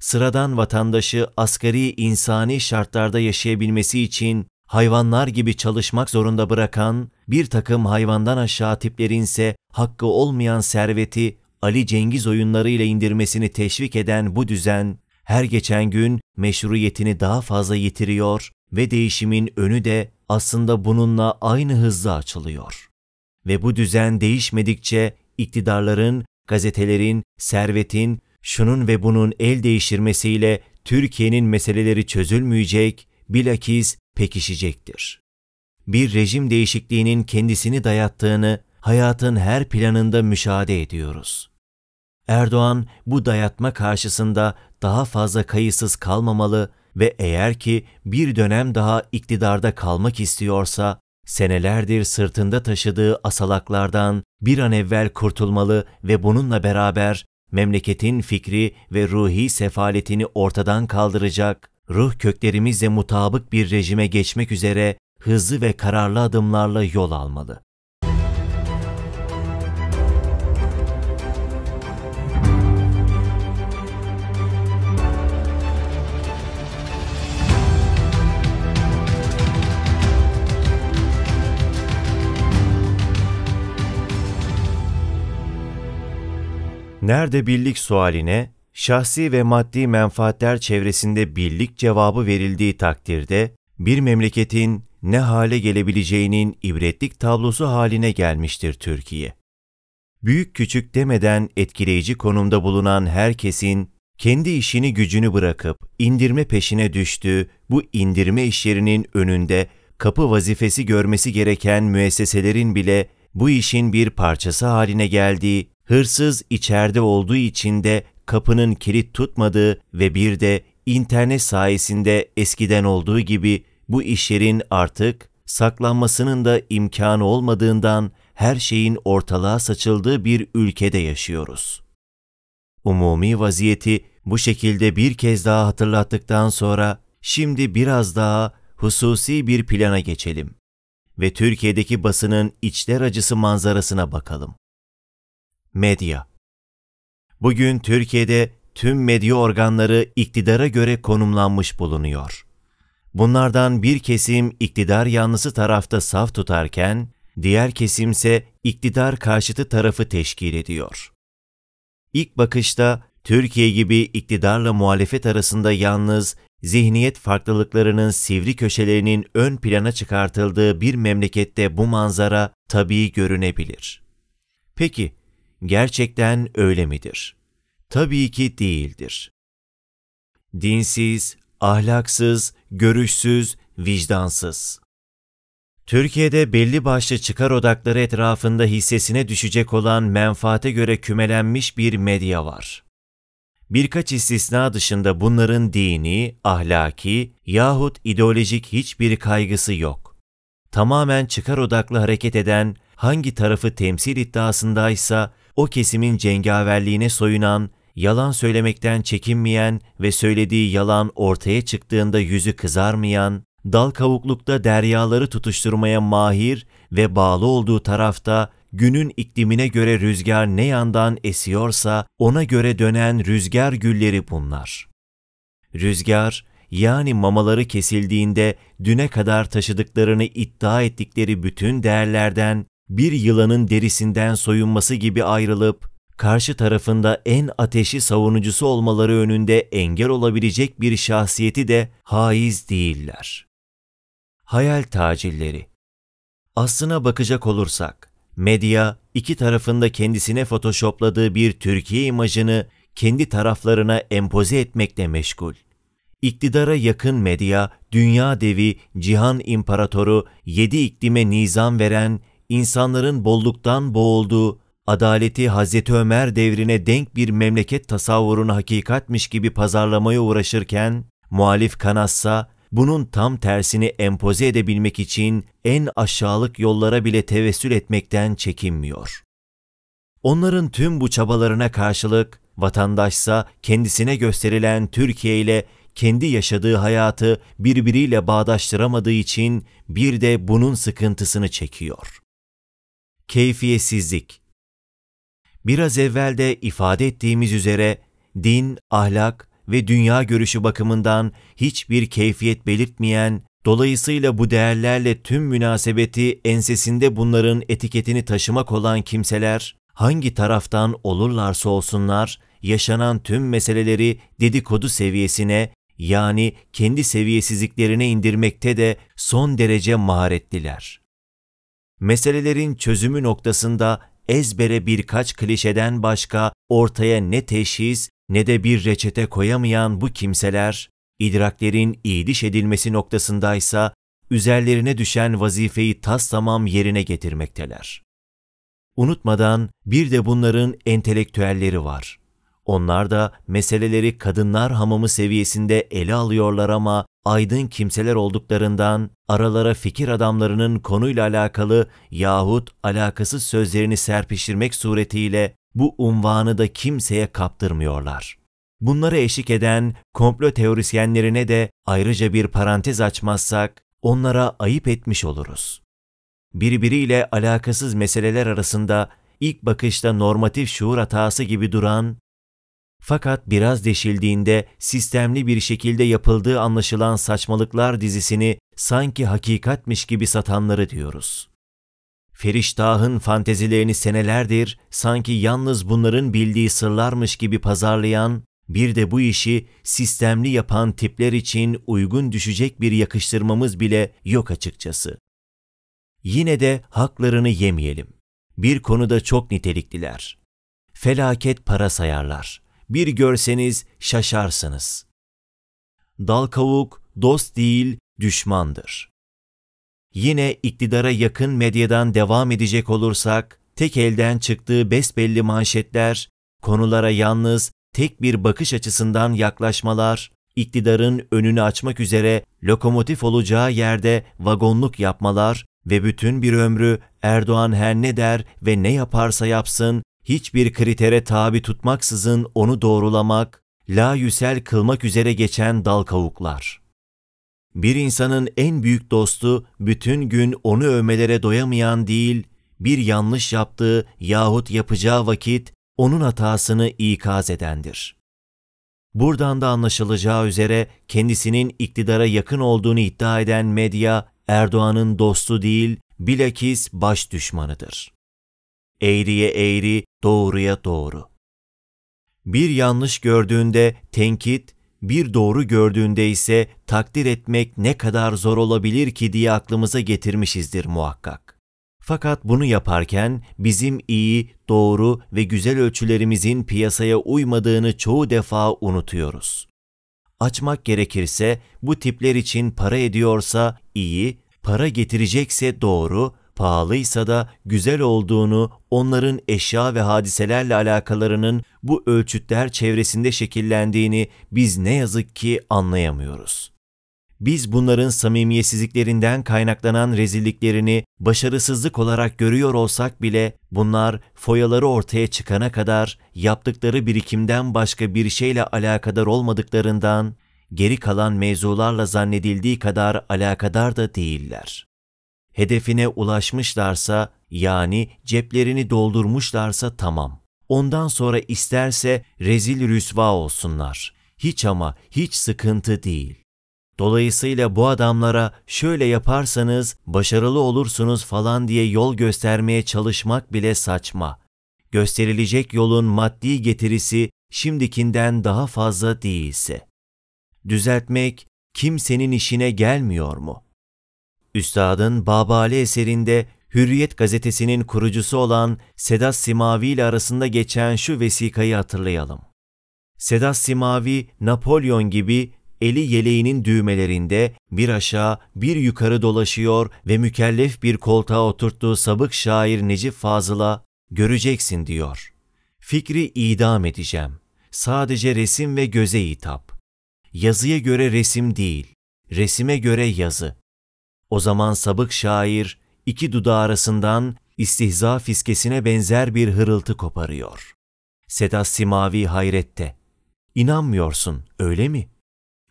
sıradan vatandaşı asgari insani şartlarda yaşayabilmesi için hayvanlar gibi çalışmak zorunda bırakan, bir takım hayvandan aşağı tiplerin ise hakkı olmayan serveti Ali Cengiz oyunlarıyla indirmesini teşvik eden bu düzen, her geçen gün meşruiyetini daha fazla yitiriyor ve değişimin önü de aslında bununla aynı hızla açılıyor. Ve bu düzen değişmedikçe iktidarların, gazetelerin, servetin şunun ve bunun el değiştirmesiyle Türkiye'nin meseleleri çözülmeyecek, bilakis pekişecektir. Bir rejim değişikliğinin kendisini dayattığını hayatın her planında müşahede ediyoruz. Erdoğan bu dayatma karşısında daha fazla kayıtsız kalmamalı ve eğer ki bir dönem daha iktidarda kalmak istiyorsa senelerdir sırtında taşıdığı asalaklardan bir an evvel kurtulmalı ve bununla beraber memleketin fikri ve ruhi sefaletini ortadan kaldıracak, ruh köklerimizle mutabık bir rejime geçmek üzere hızlı ve kararlı adımlarla yol almalı. Nerede birlik sualine, şahsi ve maddi menfaatler çevresinde birlik cevabı verildiği takdirde, bir memleketin ne hale gelebileceğinin ibretlik tablosu haline gelmiştir Türkiye. Büyük küçük demeden etkileyici konumda bulunan herkesin kendi işini gücünü bırakıp indirme peşine düştüğü bu indirme işlerinin önünde kapı vazifesi görmesi gereken müesseselerin bile bu işin bir parçası haline geldiği hırsız içeride olduğu için de kapının kilit tutmadığı ve bir de internet sayesinde eskiden olduğu gibi bu işlerin artık saklanmasının da imkanı olmadığından her şeyin ortalığa saçıldığı bir ülkede yaşıyoruz. Umumi vaziyeti bu şekilde bir kez daha hatırlattıktan sonra şimdi biraz daha hususi bir plana geçelim ve Türkiye'deki basının içler acısı manzarasına bakalım. Medya Bugün Türkiye'de tüm medya organları iktidara göre konumlanmış bulunuyor. Bunlardan bir kesim iktidar yanlısı tarafta saf tutarken, diğer kesimse iktidar karşıtı tarafı teşkil ediyor. İlk bakışta Türkiye gibi iktidarla muhalefet arasında yalnız zihniyet farklılıklarının sivri köşelerinin ön plana çıkartıldığı bir memlekette bu manzara tabii görünebilir. Peki gerçekten öyle midir? Tabii ki değildir. Dinsiz, ahlaksız, görüşsüz, vicdansız. Türkiye'de belli başlı çıkar odakları etrafında hissesine düşecek olan menfaate göre kümelenmiş bir medya var. Birkaç istisna dışında bunların dini, ahlaki yahut ideolojik hiçbir kaygısı yok. Tamamen çıkar odaklı hareket eden, hangi tarafı temsil iddiasındaysa o kesimin cengaverliğine soyunan, yalan söylemekten çekinmeyen ve söylediği yalan ortaya çıktığında yüzü kızarmayan, dal kavuklukta deryaları tutuşturmaya mahir ve bağlı olduğu tarafta günün iklimine göre rüzgar ne yandan esiyorsa ona göre dönen rüzgar gülleri bunlar. Rüzgar, yani mamaları kesildiğinde düne kadar taşıdıklarını iddia ettikleri bütün değerlerden bir yılanın derisinden soyunması gibi ayrılıp, karşı tarafında en ateşi savunucusu olmaları önünde engel olabilecek bir şahsiyeti de haiz değiller. Hayal tacilleri Aslına bakacak olursak, medya iki tarafında kendisine photoshopladığı bir Türkiye imajını kendi taraflarına empoze etmekle meşgul. İktidara yakın medya, dünya devi, cihan imparatoru, yedi iklime nizam veren insanların bolluktan boğulduğu, adaleti Hazreti Ömer devrine denk bir memleket tasavvurunu hakikatmiş gibi pazarlamaya uğraşırken, muhalif kanatsa bunun tam tersini empoze edebilmek için en aşağılık yollara bile tevessül etmekten çekinmiyor. Onların tüm bu çabalarına karşılık vatandaşsa kendisine gösterilen Türkiye ile kendi yaşadığı hayatı birbiriyle bağdaştıramadığı için bir de bunun sıkıntısını çekiyor. Keyfiyetsizlik Biraz evvel de ifade ettiğimiz üzere din, ahlak ve dünya görüşü bakımından hiçbir keyfiyet belirtmeyen, dolayısıyla bu değerlerle tüm münasebeti ensesinde bunların etiketini taşımak olan kimseler, hangi taraftan olurlarsa olsunlar, yaşanan tüm meseleleri dedikodu seviyesine yani kendi seviyesizliklerine indirmekte de son derece maharetliler meselelerin çözümü noktasında ezbere birkaç klişeden başka ortaya ne teşhis ne de bir reçete koyamayan bu kimseler, idraklerin iyiliş edilmesi noktasındaysa üzerlerine düşen vazifeyi tas tamam yerine getirmekteler. Unutmadan bir de bunların entelektüelleri var. Onlar da meseleleri kadınlar hamamı seviyesinde ele alıyorlar ama aydın kimseler olduklarından aralara fikir adamlarının konuyla alakalı yahut alakasız sözlerini serpiştirmek suretiyle bu unvanı da kimseye kaptırmıyorlar. Bunlara eşlik eden komplo teorisyenlerine de ayrıca bir parantez açmazsak onlara ayıp etmiş oluruz. Birbiriyle alakasız meseleler arasında ilk bakışta normatif şuur hatası gibi duran fakat biraz deşildiğinde sistemli bir şekilde yapıldığı anlaşılan saçmalıklar dizisini sanki hakikatmiş gibi satanları diyoruz. Feriştah'ın fantezilerini senelerdir sanki yalnız bunların bildiği sırlarmış gibi pazarlayan, bir de bu işi sistemli yapan tipler için uygun düşecek bir yakıştırmamız bile yok açıkçası. Yine de haklarını yemeyelim. Bir konuda çok nitelikliler. Felaket para sayarlar bir görseniz şaşarsınız. Dal kavuk dost değil, düşmandır. Yine iktidara yakın medyadan devam edecek olursak, tek elden çıktığı besbelli manşetler, konulara yalnız tek bir bakış açısından yaklaşmalar, iktidarın önünü açmak üzere lokomotif olacağı yerde vagonluk yapmalar ve bütün bir ömrü Erdoğan her ne der ve ne yaparsa yapsın hiçbir kritere tabi tutmaksızın onu doğrulamak, la yüsel kılmak üzere geçen dal kavuklar. Bir insanın en büyük dostu bütün gün onu övmelere doyamayan değil, bir yanlış yaptığı yahut yapacağı vakit onun hatasını ikaz edendir. Buradan da anlaşılacağı üzere kendisinin iktidara yakın olduğunu iddia eden medya Erdoğan'ın dostu değil, bilakis baş düşmanıdır. Eğriye eğri, doğruya doğru. Bir yanlış gördüğünde tenkit, bir doğru gördüğünde ise takdir etmek ne kadar zor olabilir ki diye aklımıza getirmişizdir muhakkak. Fakat bunu yaparken bizim iyi, doğru ve güzel ölçülerimizin piyasaya uymadığını çoğu defa unutuyoruz. Açmak gerekirse bu tipler için para ediyorsa iyi, para getirecekse doğru, pahalıysa da güzel olduğunu, onların eşya ve hadiselerle alakalarının bu ölçütler çevresinde şekillendiğini biz ne yazık ki anlayamıyoruz. Biz bunların samimiyetsizliklerinden kaynaklanan rezilliklerini başarısızlık olarak görüyor olsak bile bunlar foyaları ortaya çıkana kadar yaptıkları birikimden başka bir şeyle alakadar olmadıklarından geri kalan mevzularla zannedildiği kadar alakadar da değiller hedefine ulaşmışlarsa yani ceplerini doldurmuşlarsa tamam. Ondan sonra isterse rezil rüsva olsunlar. Hiç ama hiç sıkıntı değil. Dolayısıyla bu adamlara şöyle yaparsanız başarılı olursunuz falan diye yol göstermeye çalışmak bile saçma. Gösterilecek yolun maddi getirisi şimdikinden daha fazla değilse. Düzeltmek kimsenin işine gelmiyor mu?'' Üstadın Babali eserinde Hürriyet gazetesinin kurucusu olan Sedat Simavi ile arasında geçen şu vesikayı hatırlayalım. Sedat Simavi, Napolyon gibi eli yeleğinin düğmelerinde bir aşağı bir yukarı dolaşıyor ve mükellef bir koltuğa oturttuğu sabık şair Necip Fazıl'a göreceksin diyor. Fikri idam edeceğim. Sadece resim ve göze hitap. Yazıya göre resim değil, resime göre yazı. O zaman sabık şair iki dudağı arasından istihza fiskesine benzer bir hırıltı koparıyor. Seda Simavi hayrette. İnanmıyorsun, öyle mi?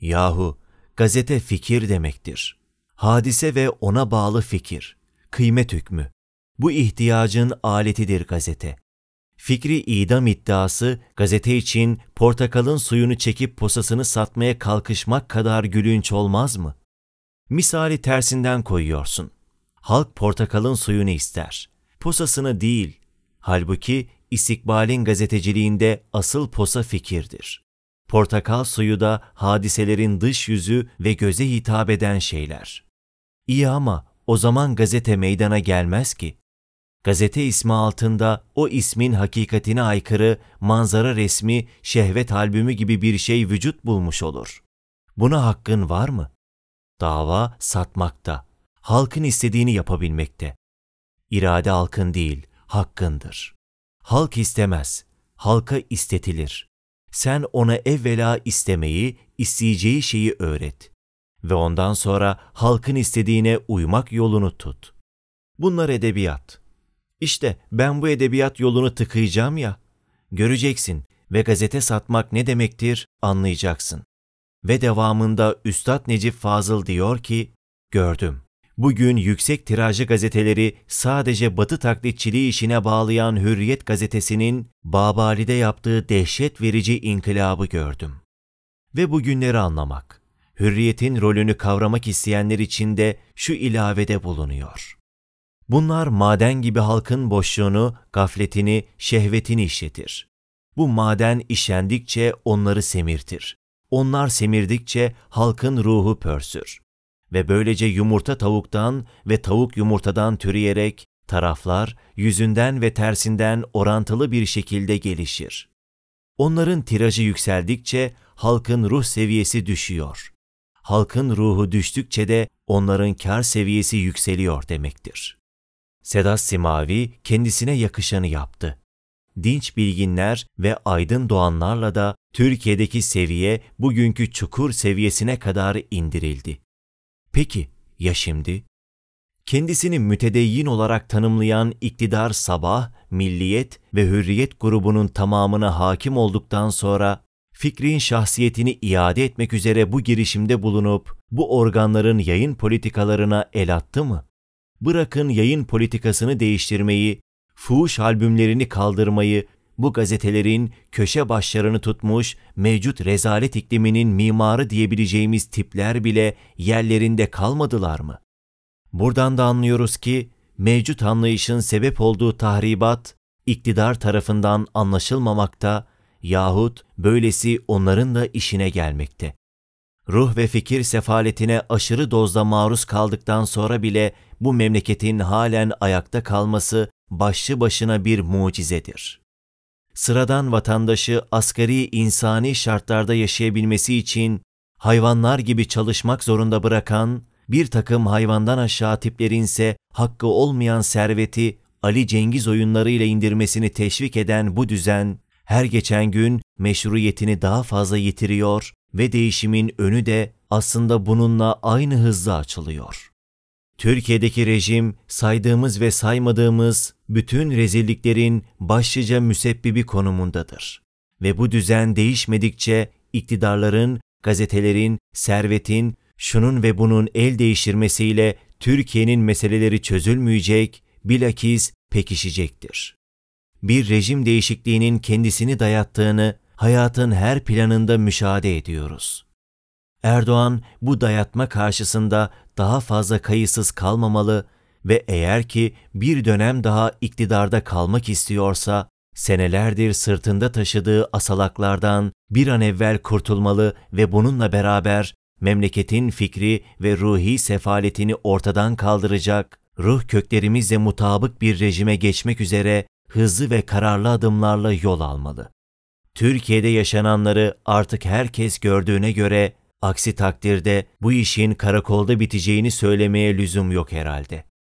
Yahu, gazete fikir demektir. Hadise ve ona bağlı fikir, kıymet hükmü. Bu ihtiyacın aletidir gazete. Fikri idam iddiası gazete için portakalın suyunu çekip posasını satmaya kalkışmak kadar gülünç olmaz mı?'' Misali tersinden koyuyorsun. Halk portakalın suyunu ister. Posasını değil. Halbuki istikbalin gazeteciliğinde asıl posa fikirdir. Portakal suyu da hadiselerin dış yüzü ve göze hitap eden şeyler. İyi ama o zaman gazete meydana gelmez ki. Gazete ismi altında o ismin hakikatine aykırı manzara resmi, şehvet albümü gibi bir şey vücut bulmuş olur. Buna hakkın var mı? dava satmakta, halkın istediğini yapabilmekte. İrade halkın değil, hakkındır. Halk istemez, halka istetilir. Sen ona evvela istemeyi, isteyeceği şeyi öğret. Ve ondan sonra halkın istediğine uymak yolunu tut. Bunlar edebiyat. İşte ben bu edebiyat yolunu tıkayacağım ya. Göreceksin ve gazete satmak ne demektir anlayacaksın ve devamında Üstad Necip Fazıl diyor ki, gördüm. Bugün yüksek tirajlı gazeteleri sadece batı taklitçiliği işine bağlayan Hürriyet gazetesinin Babali'de yaptığı dehşet verici inkılabı gördüm. Ve bugünleri anlamak, hürriyetin rolünü kavramak isteyenler için de şu ilavede bulunuyor. Bunlar maden gibi halkın boşluğunu, gafletini, şehvetini işletir. Bu maden işendikçe onları semirtir. Onlar semirdikçe halkın ruhu pörsür. Ve böylece yumurta tavuktan ve tavuk yumurtadan türeyerek taraflar yüzünden ve tersinden orantılı bir şekilde gelişir. Onların tirajı yükseldikçe halkın ruh seviyesi düşüyor. Halkın ruhu düştükçe de onların kar seviyesi yükseliyor demektir. Sedas Simavi kendisine yakışanı yaptı dinç bilginler ve aydın doğanlarla da Türkiye'deki seviye bugünkü çukur seviyesine kadar indirildi. Peki ya şimdi? Kendisini mütedeyyin olarak tanımlayan iktidar sabah, milliyet ve hürriyet grubunun tamamına hakim olduktan sonra fikrin şahsiyetini iade etmek üzere bu girişimde bulunup bu organların yayın politikalarına el attı mı? Bırakın yayın politikasını değiştirmeyi fuhuş albümlerini kaldırmayı, bu gazetelerin köşe başlarını tutmuş mevcut rezalet ikliminin mimarı diyebileceğimiz tipler bile yerlerinde kalmadılar mı? Buradan da anlıyoruz ki mevcut anlayışın sebep olduğu tahribat iktidar tarafından anlaşılmamakta yahut böylesi onların da işine gelmekte. Ruh ve fikir sefaletine aşırı dozda maruz kaldıktan sonra bile bu memleketin halen ayakta kalması başlı başına bir mucizedir. Sıradan vatandaşı asgari insani şartlarda yaşayabilmesi için hayvanlar gibi çalışmak zorunda bırakan, bir takım hayvandan aşağı tiplerin ise hakkı olmayan serveti Ali Cengiz oyunlarıyla indirmesini teşvik eden bu düzen, her geçen gün meşruiyetini daha fazla yitiriyor ve değişimin önü de aslında bununla aynı hızla açılıyor. Türkiye'deki rejim saydığımız ve saymadığımız bütün rezilliklerin başlıca müsebbibi konumundadır. Ve bu düzen değişmedikçe iktidarların, gazetelerin, servetin, şunun ve bunun el değiştirmesiyle Türkiye'nin meseleleri çözülmeyecek, bilakis pekişecektir. Bir rejim değişikliğinin kendisini dayattığını hayatın her planında müşahede ediyoruz. Erdoğan bu dayatma karşısında daha fazla kayıtsız kalmamalı ve eğer ki bir dönem daha iktidarda kalmak istiyorsa senelerdir sırtında taşıdığı asalaklardan bir an evvel kurtulmalı ve bununla beraber memleketin fikri ve ruhi sefaletini ortadan kaldıracak, ruh köklerimizle mutabık bir rejime geçmek üzere hızlı ve kararlı adımlarla yol almalı. Türkiye'de yaşananları artık herkes gördüğüne göre Aksi takdirde bu işin karakolda biteceğini söylemeye lüzum yok herhalde.